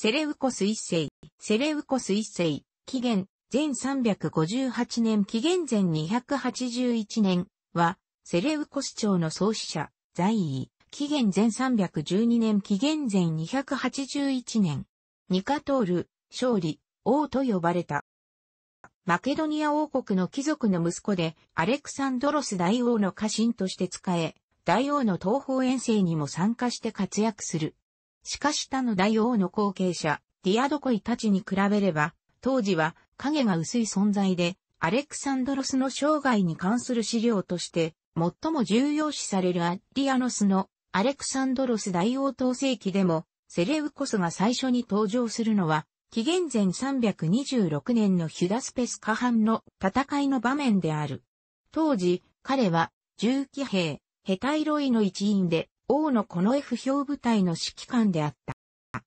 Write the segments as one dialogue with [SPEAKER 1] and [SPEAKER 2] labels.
[SPEAKER 1] セレウコス一世、セレウコス一世、紀元、前358年紀元前281年は、セレウコス朝の創始者、在位、紀元前312年紀元前281年、ニカトール、勝利、王と呼ばれた。マケドニア王国の貴族の息子で、アレクサンドロス大王の家臣として仕え、大王の東方遠征にも参加して活躍する。しかし他の大王の後継者、ディアドコイたちに比べれば、当時は影が薄い存在で、アレクサンドロスの生涯に関する資料として、最も重要視されるアッリアノスのアレクサンドロス大王統制期でも、セレウコスが最初に登場するのは、紀元前326年のヒュダスペス下半の戦いの場面である。当時、彼は、重騎兵、ヘタイロイの一員で、王のこの F 評部隊の指揮官であった。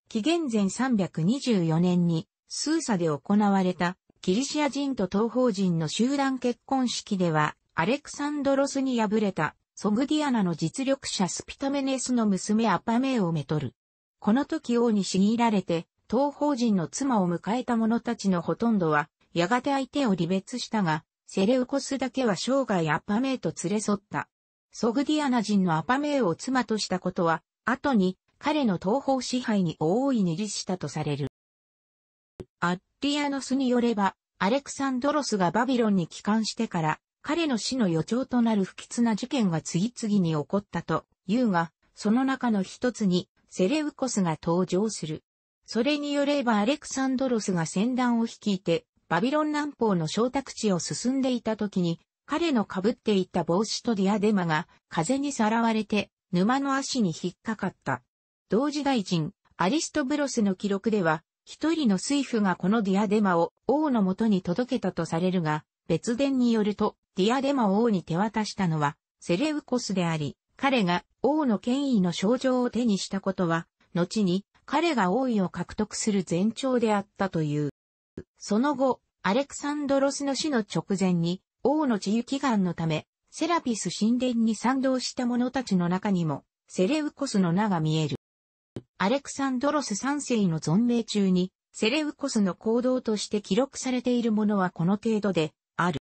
[SPEAKER 1] 紀元前324年に、スーサで行われた、ギリシア人と東方人の集団結婚式では、アレクサンドロスに敗れた、ソグディアナの実力者スピタメネスの娘アパメをめとる。この時王ににいられて、東方人の妻を迎えた者たちのほとんどは、やがて相手を離別したが、セレウコスだけは生涯アパメイと連れ添った。ソグディアナ人のアパメーを妻としたことは、後に彼の東方支配に大いに立したとされる。アッリアノスによれば、アレクサンドロスがバビロンに帰還してから、彼の死の予兆となる不吉な事件が次々に起こったというが、その中の一つにセレウコスが登場する。それによればアレクサンドロスが戦団を率いて、バビロン南方の小宅地を進んでいた時に、彼の被っていた帽子とディアデマが風にさらわれて沼の足に引っかかった。同時代人、アリストブロスの記録では、一人の水夫がこのディアデマを王のもとに届けたとされるが、別伝によると、ディアデマを王に手渡したのは、セレウコスであり、彼が王の権威の象徴を手にしたことは、後に彼が王位を獲得する前兆であったという。その後、アレクサンドロスの死の直前に、王の治癒祈願のため、セラピス神殿に賛同した者たちの中にも、セレウコスの名が見える。アレクサンドロス3世の存命中に、セレウコスの行動として記録されているものはこの程度で、ある。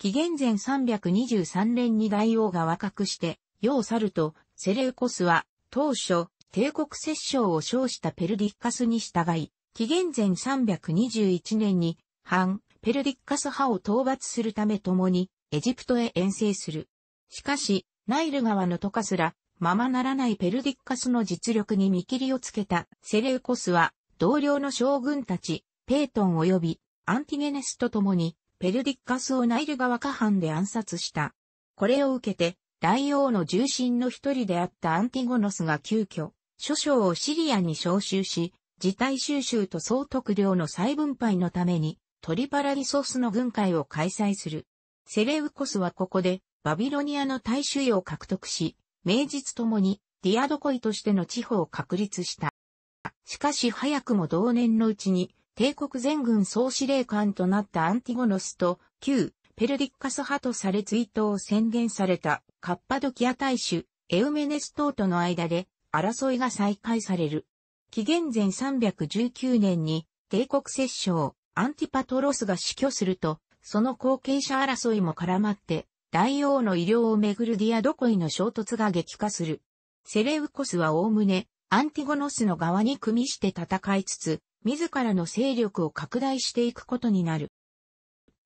[SPEAKER 1] 紀元前323年に大王が若くして、世を去ると、セレウコスは、当初、帝国摂政を称したペルディッカスに従い、紀元前321年に、反、ペルディッカス派を討伐するため共にエジプトへ遠征する。しかし、ナイル川のトカすら、ままならないペルディッカスの実力に見切りをつけたセレウコスは、同僚の将軍たち、ペートン及びアンティゲネスと共に、ペルディッカスをナイル川下半で暗殺した。これを受けて、大王の重臣の一人であったアンティゴノスが急遽、諸将をシリアに召集し、事態収集と総督領の再分配のために、トリパラリソスの軍会を開催する。セレウコスはここでバビロニアの大衆を獲得し、名実ともにディアドコイとしての地方を確立した。しかし早くも同年のうちに帝国全軍総司令官となったアンティゴノスと旧ペルディッカス派とされ追悼を宣言されたカッパドキア大衆エウメネストーとの間で争いが再開される。紀元前319年に帝国摂政アンティパトロスが死去すると、その後継者争いも絡まって、大王の医療をめぐるディアドコイの衝突が激化する。セレウコスは概ね、アンティゴノスの側に組みして戦いつつ、自らの勢力を拡大していくことになる。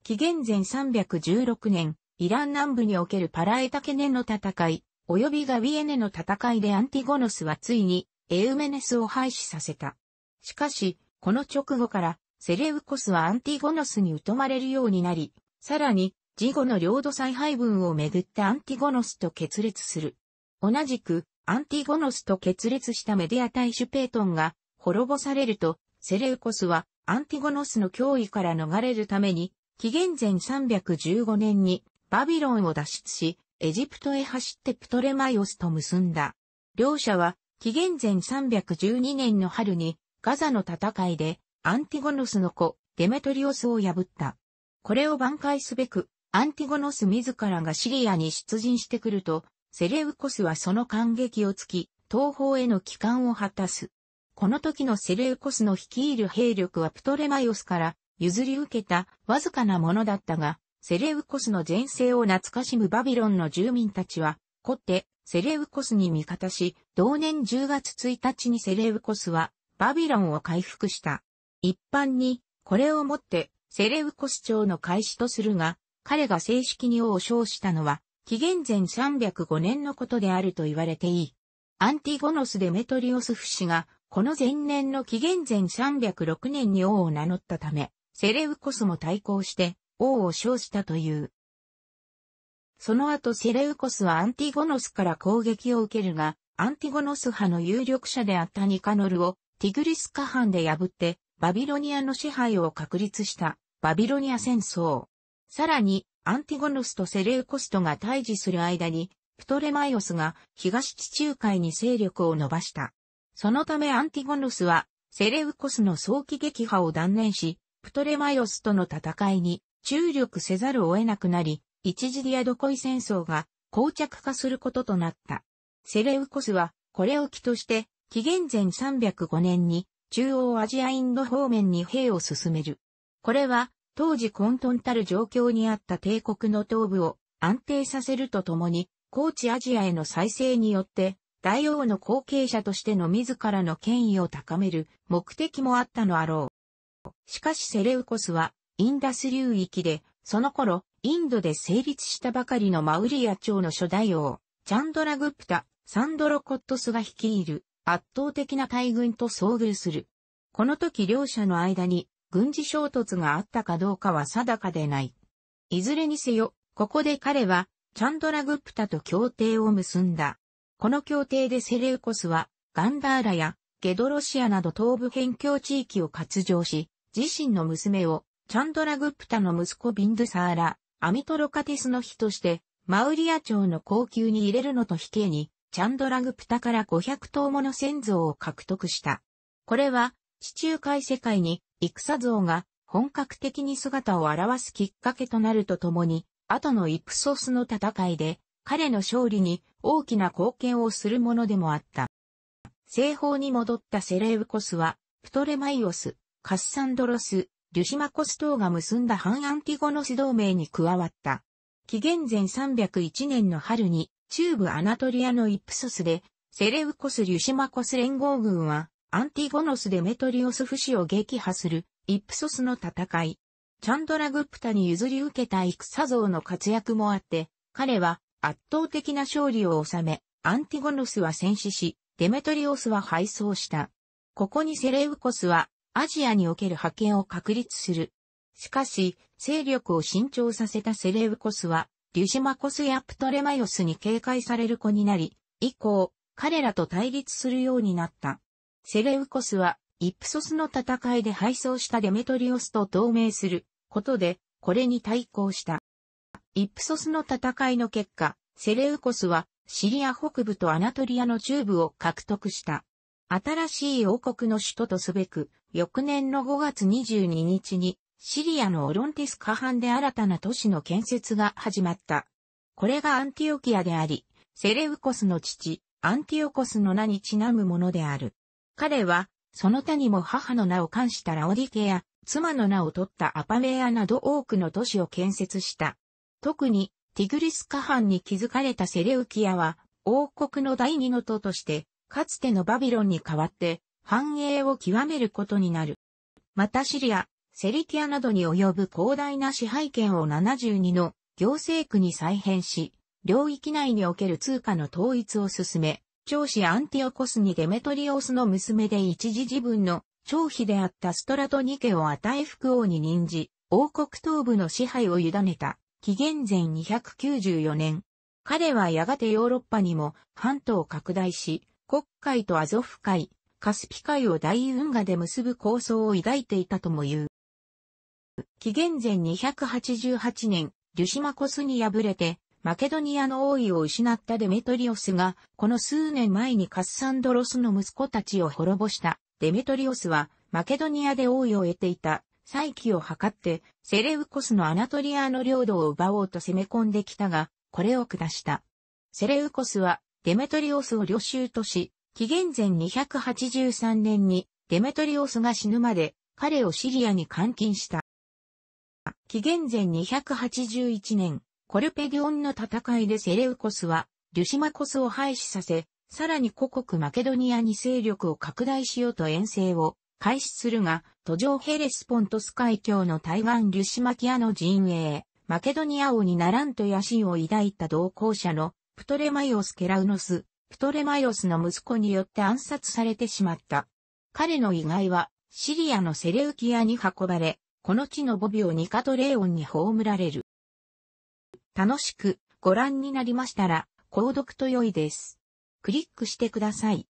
[SPEAKER 1] 紀元前316年、イラン南部におけるパラエタケネの戦い、及びガビエネの戦いでアンティゴノスはついにエウメネスを廃止させた。しかし、この直後からセレウコスはアンティゴノスに疎まれるようになり、さらに、事後の領土再配分をめぐってアンティゴノスと決裂する。同じく、アンティゴノスと決裂したメディア大主ペートンが滅ぼされると、セレウコスはアンティゴノスの脅威から逃れるために、紀元前315年にバビロンを脱出し、エジプトへ走ってプトレマイオスと結んだ。両者は紀元前312年の春にガザの戦いでアンティゴノスの子、デメトリオスを破った。これを挽回すべく、アンティゴノス自らがシリアに出陣してくると、セレウコスはその感激をつき、東方への帰還を果たす。この時のセレウコスの率いる兵力はプトレマイオスから譲り受けたわずかなものだったが、セレウコスの前世を懐かしむバビロンの住民たちは、こってセレウコスに味方し、同年10月1日にセレウコスはバビロンを回復した。一般に、これをもって、セレウコス朝の開始とするが、彼が正式に王を称したのは、紀元前305年のことであると言われていい。アンティゴノス・デメトリオスフ氏が、この前年の紀元前306年に王を名乗ったため、セレウコスも対抗して王を称したという。その後セレウコスはアンティゴノスから攻撃を受けるが、アンティゴノス派の有力者であったニカノルをティグリス下藩で破ってバビロニアの支配を確立したバビロニア戦争。さらに、アンティゴノスとセレウコストが対峙する間に、プトレマイオスが東地中海に勢力を伸ばした。そのためアンティゴノスは、セレウコスの早期撃破を断念し、プトレマイオスとの戦いに注力せざるを得なくなり、一時ディアドコイ戦争が膠着化することとなった。セレウコスは、これを機として、紀元前305年に中央アジアインド方面に兵を進める。これは、当時混沌たる状況にあった帝国の東部を安定させるとともに、高地アジアへの再生によって、大王の後継者としての自らの権威を高める目的もあったのあろう。しかしセレウコスは、インダス流域で、その頃、インドで成立したばかりのマウリア朝の初代王、チャンドラグプタ、サンドロコットスが率いる圧倒的な大軍と遭遇する。この時両者の間に軍事衝突があったかどうかは定かでない。いずれにせよ、ここで彼はチャンドラグプタと協定を結んだ。この協定でセレウコスはガンダーラやゲドロシアなど東部辺境地域を割譲し、自身の娘をチャンドラグプタの息子ビンドゥサーラ、アミトロカティスの日として、マウリア朝の高級に入れるのと比けに、チャンドラグプタから500頭もの先祖を獲得した。これは、地中海世界に戦像が本格的に姿を現すきっかけとなるとともに、後のイプソスの戦いで、彼の勝利に大きな貢献をするものでもあった。西方に戻ったセレウコスは、プトレマイオス、カッサンドロス、リュシマコス等が結んだ反アンティゴノス同盟に加わった。紀元前301年の春に中部アナトリアのイプソスで、セレウコス・リュシマコス連合軍は、アンティゴノス・デメトリオスフシを撃破する、イプソスの戦い。チャンドラグプタに譲り受けた戦像の活躍もあって、彼は圧倒的な勝利を収め、アンティゴノスは戦死し、デメトリオスは敗走した。ここにセレウコスは、アジアにおける覇権を確立する。しかし、勢力を伸長させたセレウコスは、リュシマコスやプトレマヨスに警戒される子になり、以降、彼らと対立するようになった。セレウコスは、イプソスの戦いで敗走したデメトリオスと同盟することで、これに対抗した。イプソスの戦いの結果、セレウコスはシリア北部とアナトリアの中部を獲得した。新しい王国の首都とすべく、翌年の5月22日にシリアのオロンティス下半で新たな都市の建設が始まった。これがアンティオキアであり、セレウコスの父、アンティオコスの名にちなむものである。彼は、その他にも母の名を冠したラオディケや、妻の名を取ったアパメアなど多くの都市を建設した。特に、ティグリス下半に築かれたセレウキアは、王国の第二の都として、かつてのバビロンに代わって、繁栄を極めることになる。またシリア、セリティアなどに及ぶ広大な支配権を72の行政区に再編し、領域内における通貨の統一を進め、長子アンティオコスにデメトリオスの娘で一時自分の長妃であったストラトニケを与え副王に任じ、王国東部の支配を委ねた、紀元前294年。彼はやがてヨーロッパにも半島を拡大し、国海とアゾフ海、カスピ海を大運河で結ぶ構想を抱いていたとも言う。紀元前288年、リュシマコスに敗れて、マケドニアの王位を失ったデメトリオスが、この数年前にカッサンドロスの息子たちを滅ぼしたデメトリオスは、マケドニアで王位を得ていた再起を図って、セレウコスのアナトリアの領土を奪おうと攻め込んできたが、これを下した。セレウコスは、デメトリオスを領収とし、紀元前283年に、デメトリオスが死ぬまで、彼をシリアに監禁した。紀元前281年、コルペディオンの戦いでセレウコスは、リュシマコスを廃止させ、さらに古国マケドニアに勢力を拡大しようと遠征を開始するが、途上ヘレスポントス海峡の対岸リュシマキアの陣営、マケドニア王にならんと野心を抱いた同行者のプトレマイオス・ケラウノス、プトレマイオスの息子によって暗殺されてしまった。彼の遺骸はシリアのセレウキアに運ばれ、この地のボビオニカトレオンに葬られる。楽しくご覧になりましたら、購読と良いです。クリックしてください。